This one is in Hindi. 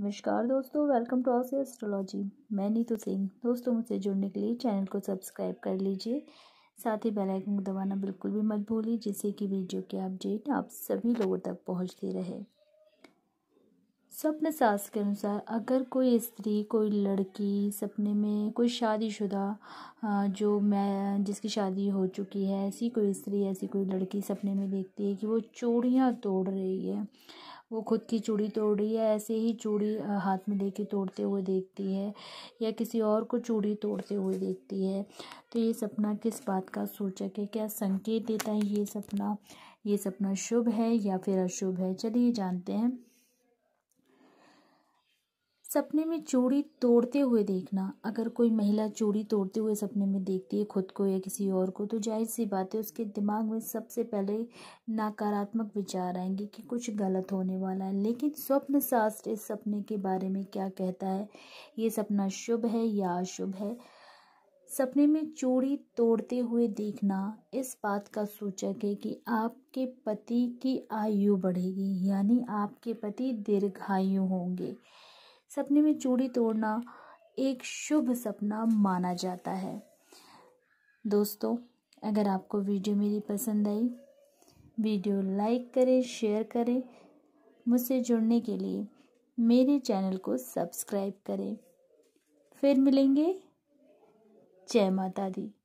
नमस्कार दोस्तों वेलकम टू आवर एस्ट्रोलॉजी मैं नीतू सिंह दोस्तों मुझसे जुड़ने के लिए चैनल को सब्सक्राइब कर लीजिए साथ ही बेल आइकन को दबाना बिल्कुल भी मत भूलिए जिससे कि वीडियो के अपडेट आप सभी लोगों तक पहुंचती रहे स्वप्न सास के अनुसार अगर कोई स्त्री कोई लड़की सपने में कोई शादीशुदा जो मैं जिसकी शादी हो चुकी है ऐसी कोई स्त्री ऐसी कोई लड़की सपने में देखती है कि वो चूड़ियाँ तोड़ रही है वो खुद की चूड़ी तोड़ रही है ऐसे ही चूड़ी हाथ में लेके तोड़ते हुए देखती है या किसी और को चूड़ी तोड़ते हुए देखती है तो ये सपना किस बात का सूचक है क्या संकेत देता है ये सपना ये सपना शुभ है या फिर अशुभ है चलिए जानते हैं सपने में चूड़ी तोड़ते हुए देखना अगर कोई महिला चूड़ी तोड़ते हुए सपने में देखती है खुद को या किसी और को तो जाहिर सी बात है उसके दिमाग में सबसे पहले नकारात्मक विचार आएंगे कि कुछ गलत होने वाला है लेकिन स्वप्न शास्त्र इस सपने के बारे में क्या कहता है ये सपना शुभ है या अशुभ है सपने में चूड़ी तोड़ते हुए देखना इस बात का सूचक है कि आपके पति की आयु बढ़ेगी यानी आपके पति दीर्घायु होंगे सपने में चूड़ी तोड़ना एक शुभ सपना माना जाता है दोस्तों अगर आपको वीडियो मेरी पसंद आई वीडियो लाइक करें शेयर करें मुझसे जुड़ने के लिए मेरे चैनल को सब्सक्राइब करें फिर मिलेंगे जय माता दी